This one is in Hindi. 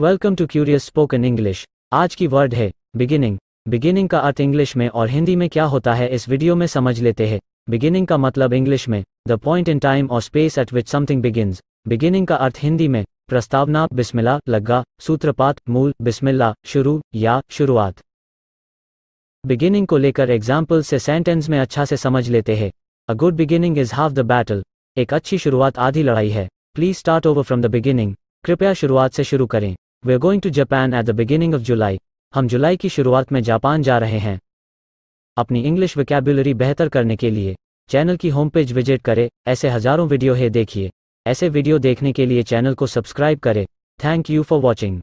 welcome to curious spoken English आज की वर्ड है बिगिनिंग बिगिनिंग का अर्थ इंग्लिश में और हिंदी में क्या होता है इस वीडियो में समझ लेते हैं बिगिनिंग का मतलब इंग्लिश में द पॉइंट इन टाइम और space at which something begins beginning का अर्थ हिंदी में प्रस्तावना बिस्मिल्ला लग्गा सूत्रपात मूल बिस्मिल्ला शुरू या शुरुआत बिगिनिंग को लेकर एग्जाम्पल से सेंटेंस में अच्छा से समझ लेते हैं a good beginning is half the battle एक अच्छी शुरुआत आधी लड़ाई है please start over from the beginning कृपया शुरुआत से शुरू करें we going to Japan at the beginning of July हम जुलाई की शुरुआत में जापान जा रहे हैं अपनी इंग्लिश वैकेबुलरी बेहतर करने के लिए चैनल की होम पेज विजिट करें ऐसे हजारों वीडियो है देखिए ऐसे वीडियो देखने के लिए चैनल को सब्सक्राइब करें थैंक यू फॉर वॉचिंग